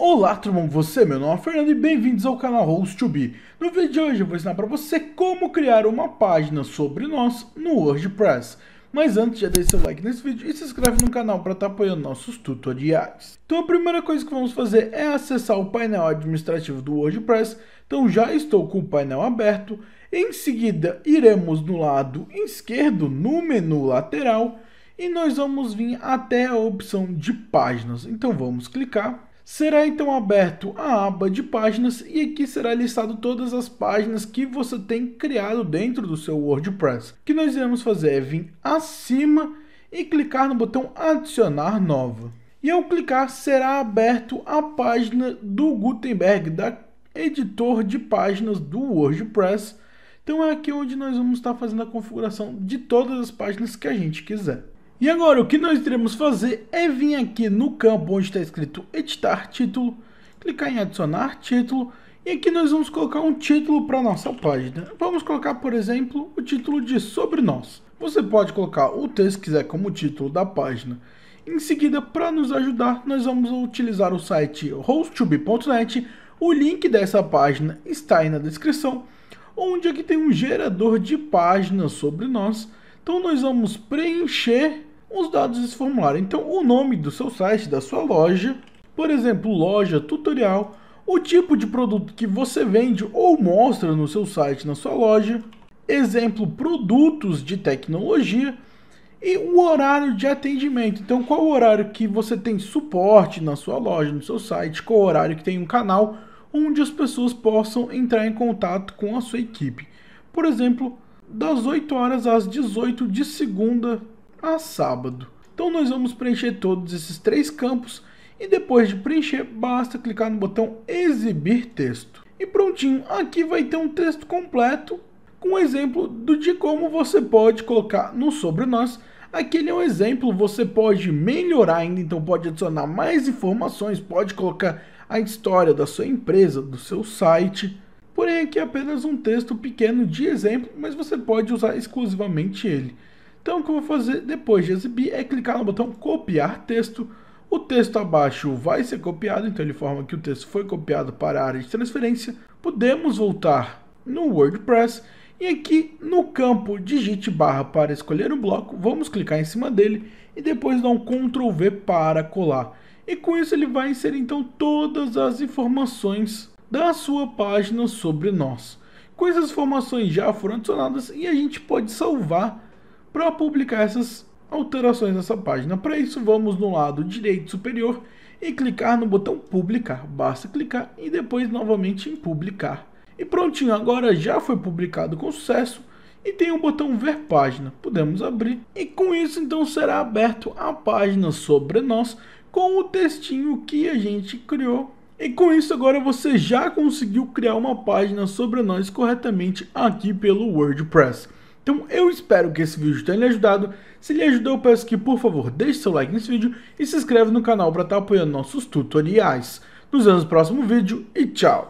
Olá, tudo bom com você? Meu nome é Fernando e bem-vindos ao canal Host2B. No vídeo de hoje eu vou ensinar para você como criar uma página sobre nós no WordPress. Mas antes, já deixe seu like nesse vídeo e se inscreve no canal para estar tá apoiando nossos tutoriais. Então a primeira coisa que vamos fazer é acessar o painel administrativo do WordPress. Então já estou com o painel aberto. Em seguida, iremos no lado esquerdo, no menu lateral, e nós vamos vir até a opção de páginas. Então vamos clicar Será então aberto a aba de páginas e aqui será listado todas as páginas que você tem criado dentro do seu WordPress. O que nós iremos fazer é vir acima e clicar no botão adicionar nova. E ao clicar será aberto a página do Gutenberg, da editor de páginas do WordPress. Então é aqui onde nós vamos estar fazendo a configuração de todas as páginas que a gente quiser. E agora o que nós iremos fazer é vir aqui no campo onde está escrito editar título, clicar em adicionar título e aqui nós vamos colocar um título para nossa página. Vamos colocar, por exemplo, o título de Sobre Nós. Você pode colocar o texto que quiser como título da página. Em seguida, para nos ajudar, nós vamos utilizar o site hostube.net. O link dessa página está aí na descrição, onde aqui tem um gerador de páginas sobre nós. Então nós vamos preencher os dados desse formulário. Então, o nome do seu site, da sua loja, por exemplo, loja, tutorial, o tipo de produto que você vende ou mostra no seu site, na sua loja, exemplo, produtos de tecnologia e o horário de atendimento. Então, qual o horário que você tem suporte na sua loja, no seu site, qual o horário que tem um canal onde as pessoas possam entrar em contato com a sua equipe. Por exemplo, das 8 horas às 18 de segunda a sábado. Então nós vamos preencher todos esses três campos e depois de preencher basta clicar no botão exibir texto. E prontinho, aqui vai ter um texto completo com um exemplo do de como você pode colocar no sobre nós. Aquele é um exemplo, você pode melhorar ainda, então pode adicionar mais informações, pode colocar a história da sua empresa, do seu site. Porém, aqui é apenas um texto pequeno de exemplo, mas você pode usar exclusivamente ele. Então o que eu vou fazer depois de exibir é clicar no botão copiar texto. O texto abaixo vai ser copiado, então ele forma que o texto foi copiado para a área de transferência. Podemos voltar no WordPress e aqui no campo digite barra para escolher o bloco, vamos clicar em cima dele e depois dar um Ctrl V para colar. E com isso ele vai inserir então todas as informações da sua página sobre nós. Com essas informações já foram adicionadas e a gente pode salvar para publicar essas alterações nessa página. Para isso, vamos no lado direito superior e clicar no botão publicar. Basta clicar e depois novamente em publicar. E prontinho, agora já foi publicado com sucesso e tem o um botão ver página. Podemos abrir e com isso então será aberto a página sobre nós com o textinho que a gente criou. E com isso agora você já conseguiu criar uma página sobre nós corretamente aqui pelo WordPress. Então eu espero que esse vídeo tenha lhe ajudado. Se lhe ajudou, eu peço que por favor deixe seu like nesse vídeo e se inscreva no canal para estar tá apoiando nossos tutoriais. Nos vemos no próximo vídeo e tchau!